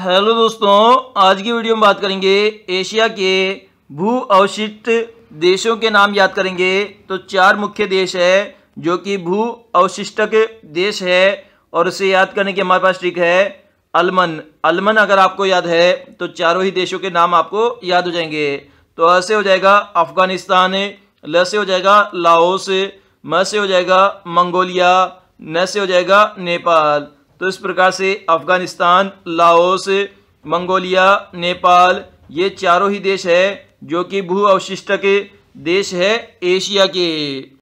hello दोस्तों आज की वीडियो में बात करेंगे एशिया के भू अवशिष्ट देशों के नाम याद करेंगे तो चार मुख्य देश है जो कि भू अवशिष्टक देश है और उसे याद करने के हमारे पास ट्रिक है अलमन अलमन अगर आपको याद है तो चारों ही देशों के नाम आपको याद हो जाएंगे तो ऐसे हो जाएगा अफगानिस्तान ल से हो जाएगा लाओस म से हो जाएगा मंगोलिया न से हो जाएगा नेपाल तो इस प्रकार से अफ़गानिस्तान लाओस मंगोलिया नेपाल ये चारों ही देश है जो कि भू अवशिष्ट के देश है एशिया के